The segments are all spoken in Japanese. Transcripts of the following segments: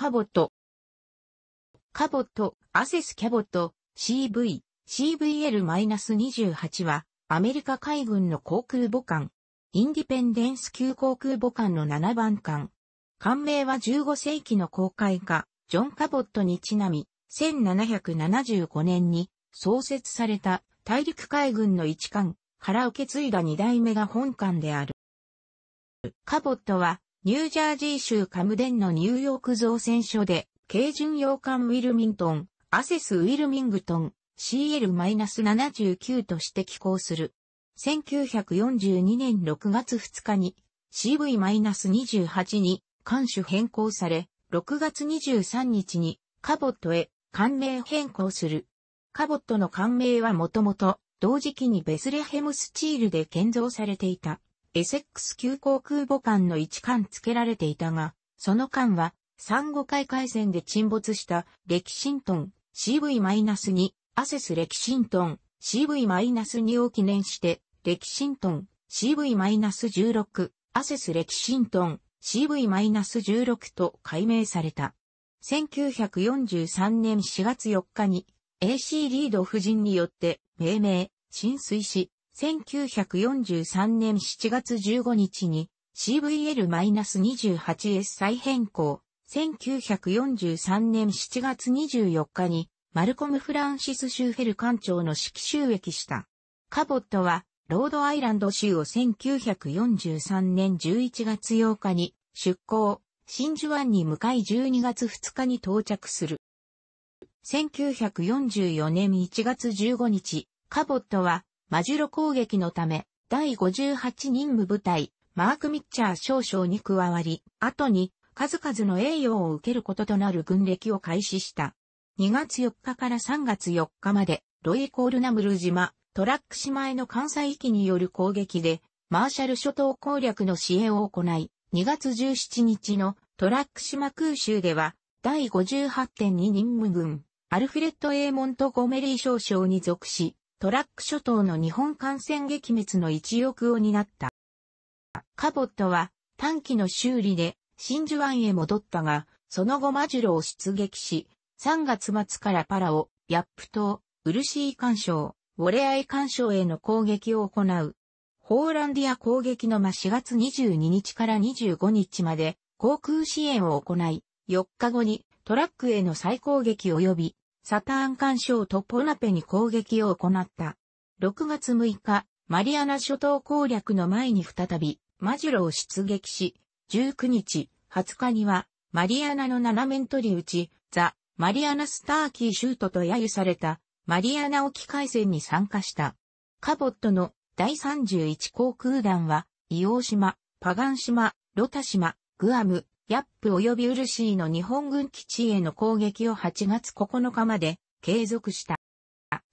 カボト。カボト、アセスキャボト、CV、CVL-28 は、アメリカ海軍の航空母艦。インディペンデンス級航空母艦の7番艦。艦名は15世紀の航海家、ジョン・カボットにちなみ、1775年に創設された大陸海軍の一艦から受け継いだ2代目が本艦である。カボットはニュージャージー州カムデンのニューヨーク造船所で、軽巡洋艦ウィルミントン、アセスウィルミングトン、CL-79 として寄港する。1942年6月2日に CV-28 に艦種変更され、6月23日にカボットへ艦名変更する。カボットの艦名はもともと同時期にベスレヘムスチールで建造されていた。エセックス級航空母艦の一艦付けられていたが、その艦は、産後海海戦で沈没したレキシントン CV-2 アセスレキシントン CV-2 を記念して、レキシントン CV-16 アセスレキシントン CV-16 と改名された。1943年4月4日に AC リード夫人によって命名、浸水し、1943年7月15日に CVL-28S 再変更。1943年7月24日にマルコム・フランシス・シューフェル艦長の指揮収益した。カボットはロードアイランド州を1943年11月8日に出港、真珠湾に向かい12月2日に到着する。1944年1月15日、カボットはマジュロ攻撃のため、第58任務部隊、マーク・ミッチャー少将に加わり、後に数々の栄誉を受けることとなる軍歴を開始した。2月4日から3月4日まで、ロイコールナムル島、トラック島への関西域による攻撃で、マーシャル諸島攻略の支援を行い、2月17日のトラック島空襲では、第58.2任務軍、アルフレッド・エーモント・ゴメリー少将に属し、トラック諸島の日本艦船撃滅の一翼を担った。カボットは短期の修理で真珠湾へ戻ったが、その後マジュロを出撃し、3月末からパラオ、ヤップ島、ウルシー干渉、ウォレアイ干渉への攻撃を行う。ホーランディア攻撃の間4月22日から25日まで航空支援を行い、4日後にトラックへの再攻撃及びサターン干渉とポナペに攻撃を行った。6月6日、マリアナ諸島攻略の前に再び、マジュロを出撃し、19日、20日には、マリアナの斜面取り打ち、ザ・マリアナスターキーシュートと揶揄された、マリアナ沖海戦に参加した。カボットの第31航空団は、伊黄島、パガン島、ロタ島、グアム、ヤップ及びウルシーの日本軍基地への攻撃を8月9日まで継続した。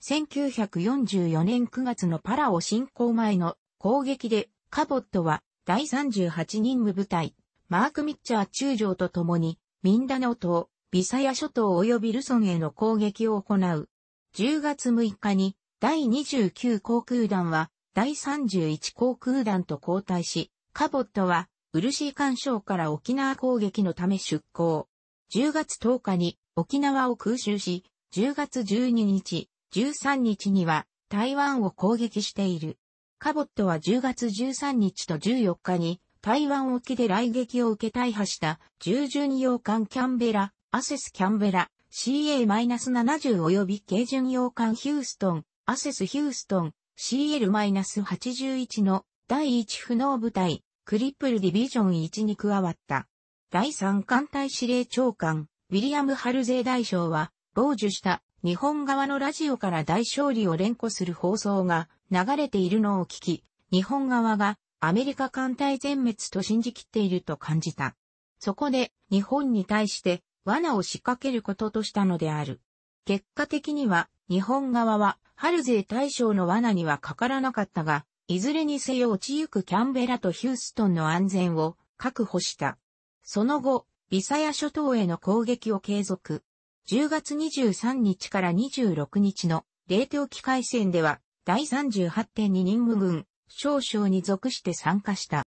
1944年9月のパラオ侵攻前の攻撃でカボットは第38任務部隊、マーク・ミッチャー中将と共にミンダナオ島、ビサヤ諸島及びルソンへの攻撃を行う。10月6日に第29航空団は第31航空団と交代し、カボットはい干渉から沖縄攻撃のため出港。10月10日に沖縄を空襲し、10月12日、13日には台湾を攻撃している。カボットは10月13日と14日に台湾沖で来撃を受け大破した従順洋艦キャンベラ、アセスキャンベラ、CA-70 及び軽巡洋艦ヒューストン、アセスヒューストン、CL-81 の第1不能部隊、クリップルディビジョン1に加わった。第3艦隊司令長官、ウィリアム・ハルゼー大将は、傍受した日本側のラジオから大勝利を連呼する放送が流れているのを聞き、日本側がアメリカ艦隊全滅と信じきっていると感じた。そこで日本に対して罠を仕掛けることとしたのである。結果的には日本側はハルゼー大将の罠にはかからなかったが、いずれにせよ落ちゆくキャンベラとヒューストンの安全を確保した。その後、ビサヤ諸島への攻撃を継続。10月23日から26日の冷凍機械戦では、第38.2任務軍、少将に属して参加した。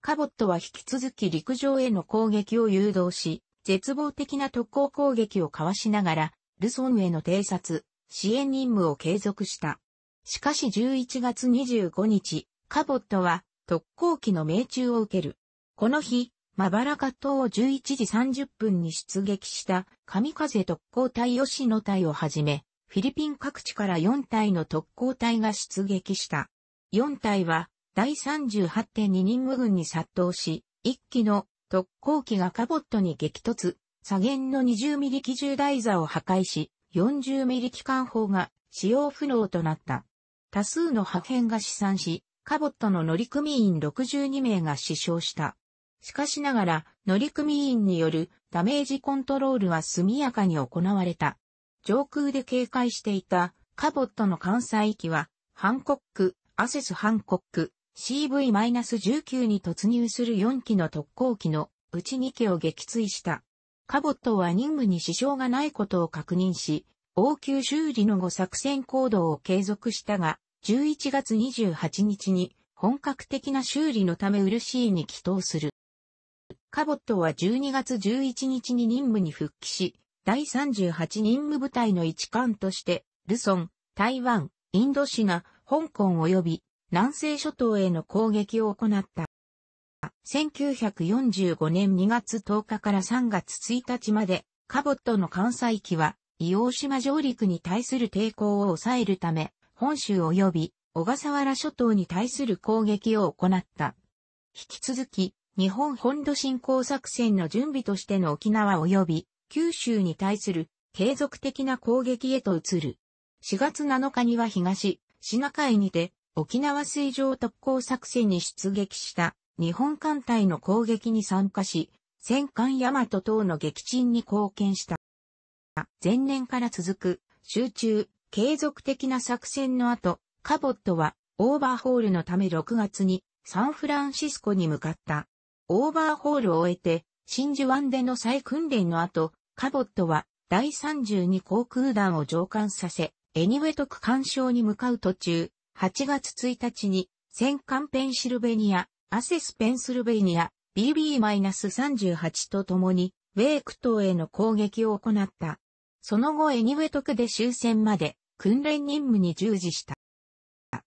カボットは引き続き陸上への攻撃を誘導し、絶望的な特攻攻撃をかわしながら、ルソンへの偵察、支援任務を継続した。しかし11月25日、カボットは特攻機の命中を受ける。この日、マバラカ島を11時30分に出撃した神風特攻隊吉野隊をはじめ、フィリピン各地から4隊の特攻隊が出撃した。4隊は第38.2任務軍に殺到し、1機の特攻機がカボットに激突、左舷の2 0ミリ機銃台座を破壊し、4 0ミリ機関砲が使用不能となった。多数の破片が死産し、カボットの乗組員62名が死傷した。しかしながら、乗組員によるダメージコントロールは速やかに行われた。上空で警戒していたカボットの関西域は、ハンコック、アセスハンコック、CV-19 に突入する4機の特攻機のうち2機を撃墜した。カボットは任務に支障がないことを確認し、応急修理の後作戦行動を継続したが、11月28日に本格的な修理のためシーに帰投する。カボットは12月11日に任務に復帰し、第38任務部隊の一艦として、ルソン、台湾、インドシナ、香港及び南西諸島への攻撃を行った。1945年2月10日から3月1日まで、カボットの艦載機は硫黄島上陸に対する抵抗を抑えるため、本州及び小笠原諸島に対する攻撃を行った。引き続き、日本本土侵攻作戦の準備としての沖縄及び九州に対する継続的な攻撃へと移る。4月7日には東、シナ海にて沖縄水上特攻作戦に出撃した日本艦隊の攻撃に参加し、戦艦大和等の撃沈に貢献した。前年から続く集中、継続的な作戦の後、カボットはオーバーホールのため6月にサンフランシスコに向かった。オーバーホールを終えて、真珠湾での再訓練の後、カボットは第32航空団を上艦させ、エニウェト区干渉に向かう途中、8月1日に、戦艦ペンシルベニア、アセスペンシルベニア、BB-38 と共に、ウェイク島への攻撃を行った。その後エニウェトクで終戦まで訓練任務に従事した。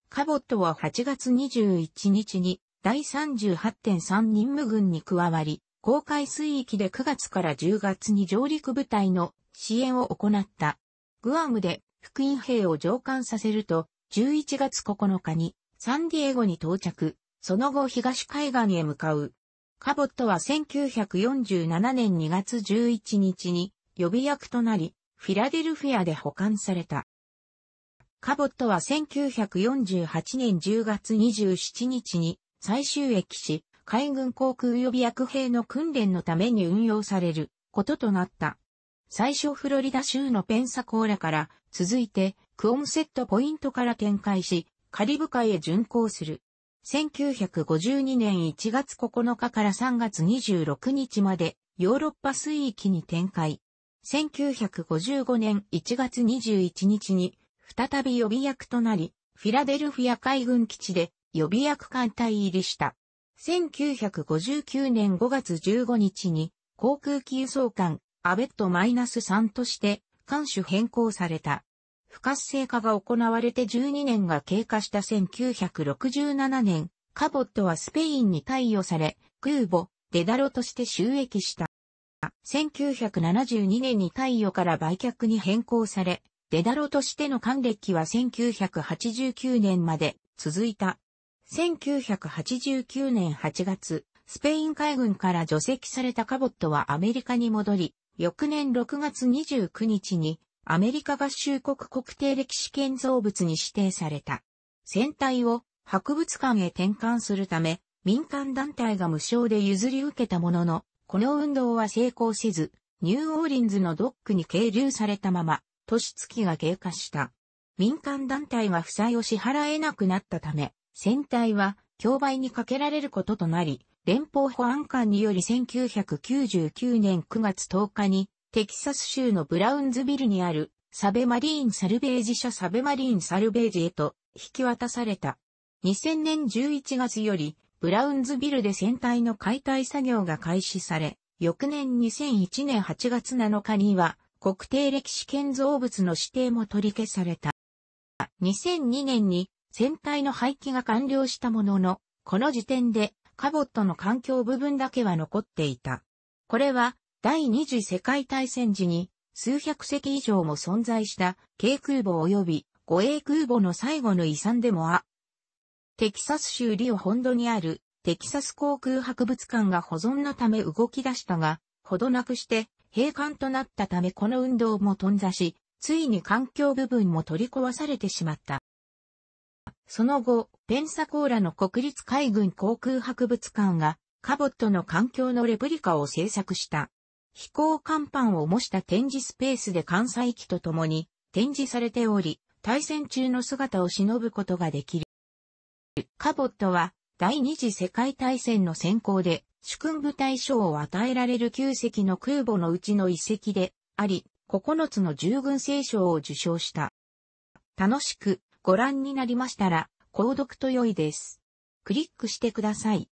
カボットは8月21日に第38.3任務軍に加わり、公海水域で9月から10月に上陸部隊の支援を行った。グアムで福音兵を上艦させると、11月9日にサンディエゴに到着、その後東海岸へ向かう。カボットは1947年2月11日に予備役となり、フィラデルフィアで保管された。カボットは1948年10月27日に最終駅し、海軍航空予備役兵の訓練のために運用されることとなった。最初フロリダ州のペンサコーラから続いてクオンセットポイントから展開し、カリブ海へ巡航する。1952年1月9日から3月26日までヨーロッパ水域に展開。1955年1月21日に、再び予備役となり、フィラデルフィア海軍基地で予備役艦隊入りした。1959年5月15日に、航空機輸送艦、アベット -3 として、艦種変更された。不活性化が行われて12年が経過した1967年、カボットはスペインに貸与され、空母、デダロとして収益した。1972年に太陽から売却に変更され、デダロとしての還暦は1989年まで続いた。1989年8月、スペイン海軍から除籍されたカボットはアメリカに戻り、翌年6月29日にアメリカ合衆国国定歴史建造物に指定された。船体を博物館へ転換するため、民間団体が無償で譲り受けたものの、この運動は成功せず、ニューオーリンズのドックに係留されたまま、年月が経過した。民間団体が負債を支払えなくなったため、船体は競売にかけられることとなり、連邦保安官により1999年9月10日に、テキサス州のブラウンズビルにあるサベマリーンサルベージ社サベマリーンサルベージへと引き渡された。2000年11月よりブラウンズビルで船体の解体作業が開始され、翌年2001年8月7日には、国定歴史建造物の指定も取り消された。2002年に船体の廃棄が完了したものの、この時点でカボットの環境部分だけは残っていた。これは第二次世界大戦時に数百隻以上も存在した軽空母及び護衛空母の最後の遺産でもあテキサス州リオ本土にあるテキサス航空博物館が保存のため動き出したが、ほどなくして閉館となったためこの運動も頓挫し、ついに環境部分も取り壊されてしまった。その後、ペンサコーラの国立海軍航空博物館がカボットの環境のレプリカを制作した。飛行甲板を模した展示スペースで関西機と共に展示されており、対戦中の姿を忍ぶことができる。カボットは第二次世界大戦の先行で主君部隊賞を与えられる9隻の空母のうちの遺跡であり、9つの従軍聖賞を受賞した。楽しくご覧になりましたら、購読と良いです。クリックしてください。